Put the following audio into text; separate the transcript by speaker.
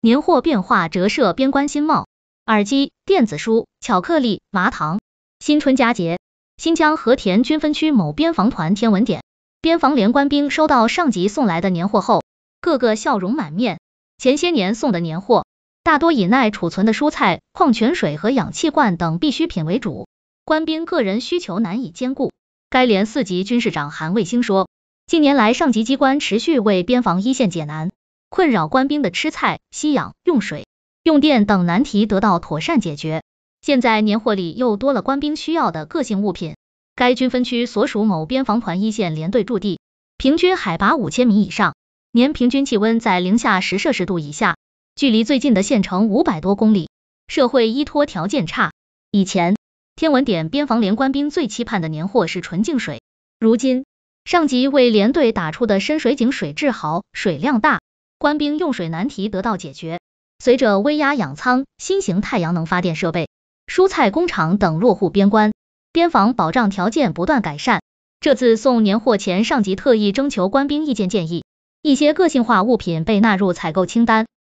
Speaker 1: 年货变化折射边关新貌，耳机、电子书、巧克力、麻糖。新春佳节，新疆和田军分区某边防团天文点边防连官兵收到上级送来的年货后，个个笑容满面。前些年送的年货，大多以耐储存的蔬菜、矿泉水和氧气罐等必需品为主，官兵个人需求难以兼顾。该连四级军士长韩卫星说，近年来上级机关持续为边防一线解难。困扰官兵的吃菜、吸氧、用水、用电等难题得到妥善解决。现在年货里又多了官兵需要的个性物品。该军分区所属某边防团一线连队驻地，平均海拔五千米以上，年平均气温在零下十摄氏度以下，距离最近的县城五百多公里，社会依托条件差。以前，天文点边防连官兵最期盼的年货是纯净水，如今，上级为连队打出的深水井水质好，水量大。官兵用水难题得到解决。随着微压养仓、新型太阳能发电设备、蔬菜工厂等落户边关，边防保障条件不断改善。这次送年货前，上级特意征求官兵意见建议，一些个性化物品被纳入采购清单。